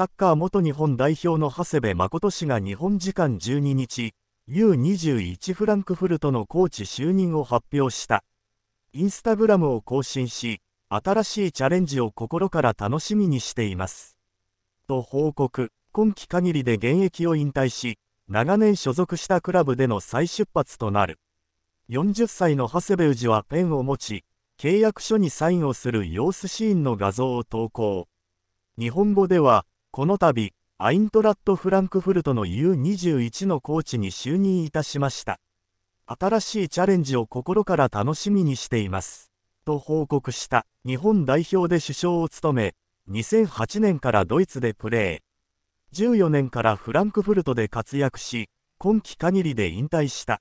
サッカー元日本代表の長谷部誠氏が日本時間12日、U21 フランクフルトのコーチ就任を発表した。インスタグラムを更新し、新しいチャレンジを心から楽しみにしています。と報告、今季限りで現役を引退し、長年所属したクラブでの再出発となる。40歳の長谷部氏はペンを持ち、契約書にサインをする様子シーンの画像を投稿。日本語では、この度、アイントラット・フランクフルトの U21 のコーチに就任いたしました。新しいチャレンジを心から楽しみにしています。と報告した日本代表で首相を務め、2008年からドイツでプレー。14年からフランクフルトで活躍し、今季限りで引退した。